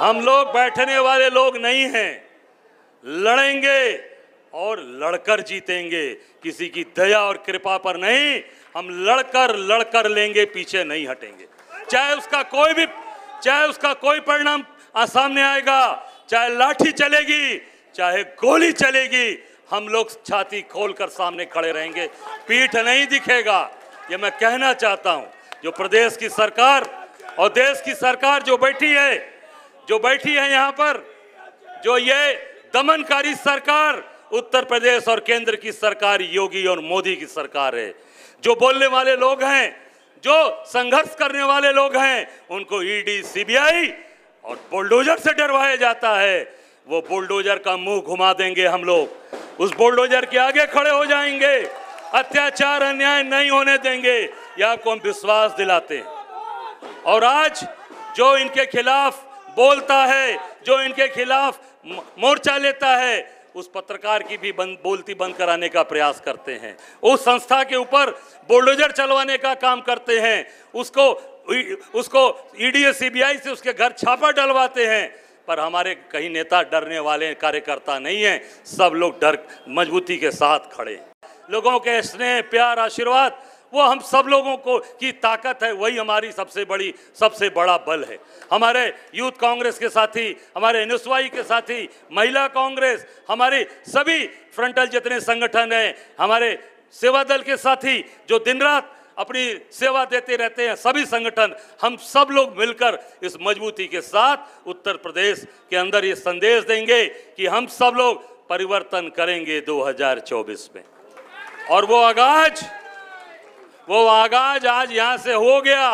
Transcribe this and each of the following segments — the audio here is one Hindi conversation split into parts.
हम लोग बैठने वाले लोग नहीं हैं लड़ेंगे और लड़कर जीतेंगे किसी की दया और कृपा पर नहीं हम लड़कर लड़कर लेंगे पीछे नहीं हटेंगे चाहे उसका कोई भी चाहे उसका कोई परिणाम सामने आएगा चाहे लाठी चलेगी चाहे गोली चलेगी हम लोग छाती खोलकर सामने खड़े रहेंगे पीठ नहीं दिखेगा ये मैं कहना चाहता हूं जो प्रदेश की सरकार और देश की सरकार जो बैठी है जो बैठी है यहाँ पर जो ये दमनकारी सरकार उत्तर प्रदेश और केंद्र की सरकार योगी और मोदी की सरकार है जो बोलने वाले लोग हैं जो संघर्ष करने वाले लोग हैं उनको ईडी सीबीआई और बुलडोजर से डरवाया जाता है वो बुलडोजर का मुंह घुमा देंगे हम लोग उस बुलडोजर के आगे खड़े हो जाएंगे अत्याचार अन्याय नहीं होने देंगे यह आपको हम विश्वास दिलाते हैं और आज जो इनके खिलाफ बोलता है जो इनके खिलाफ मोर्चा लेता है उस पत्रकार की भी बंद बोलती बंद कराने का प्रयास करते हैं उस संस्था के ऊपर बुलडोजर चलवाने का काम करते हैं उसको उसको ईडी सीबीआई से उसके घर छापा डलवाते हैं पर हमारे कहीं नेता डरने वाले कार्यकर्ता नहीं हैं सब लोग डर मजबूती के साथ खड़े लोगों के स्नेह प्यार आशीर्वाद वो हम सब लोगों को की ताकत है वही हमारी सबसे बड़ी सबसे बड़ा बल है हमारे यूथ कांग्रेस के साथी हमारे एन के साथी महिला कांग्रेस हमारे सभी फ्रंटल जितने संगठन हैं हमारे सेवा दल के साथी जो दिन रात अपनी सेवा देते रहते हैं सभी संगठन हम सब लोग मिलकर इस मजबूती के साथ उत्तर प्रदेश के अंदर ये संदेश देंगे कि हम सब लोग परिवर्तन करेंगे 2024 में और वो आगाज़ वो आगाज आज यहाँ से हो गया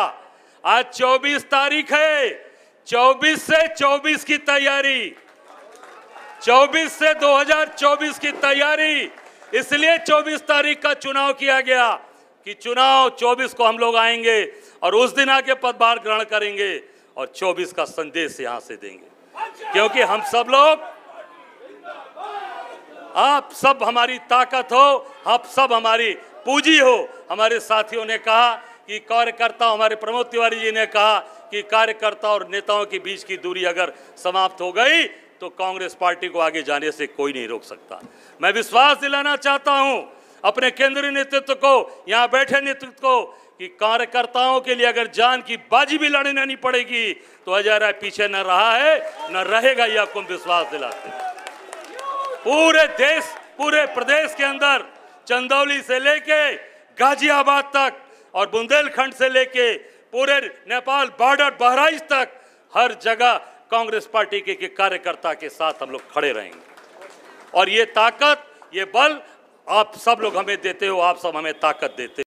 आज 24 तारीख है 24 से 24 की तैयारी 24 से 2024 की तैयारी इसलिए 24 तारीख का चुनाव किया गया कि चुनाव 24 को हम लोग आएंगे और उस दिन आके पदभार ग्रहण करेंगे और 24 का संदेश यहाँ से देंगे क्योंकि हम सब लोग आप सब हमारी ताकत हो आप सब हमारी पूजी हो हमारे साथियों ने कहा कि कार्यकर्ता हमारे प्रमोद तिवारी जी ने कहा कि कार्यकर्ता और नेताओं के बीच की दूरी अगर समाप्त हो गई तो कांग्रेस पार्टी को आगे जाने से कोई नहीं रोक सकता मैं विश्वास दिलाना चाहता हूं अपने केंद्रीय नेतृत्व को यहां बैठे नेतृत्व को कि कार्यकर्ताओं के लिए अगर जान की बाजी भी लड़ने नहीं पड़ेगी तो अजय राय पीछे न रहा है न रहेगा ये आपको हम विश्वास दिलाते पूरे देश पूरे प्रदेश के अंदर चंदौली से लेके गाजियाबाद तक और बुंदेलखंड से लेके पूरे नेपाल बॉर्डर बहराइच तक हर जगह कांग्रेस पार्टी के, के कार्यकर्ता के साथ हम लोग खड़े रहेंगे और ये ताकत ये बल आप सब लोग हमें देते हो आप सब हमें ताकत देते हो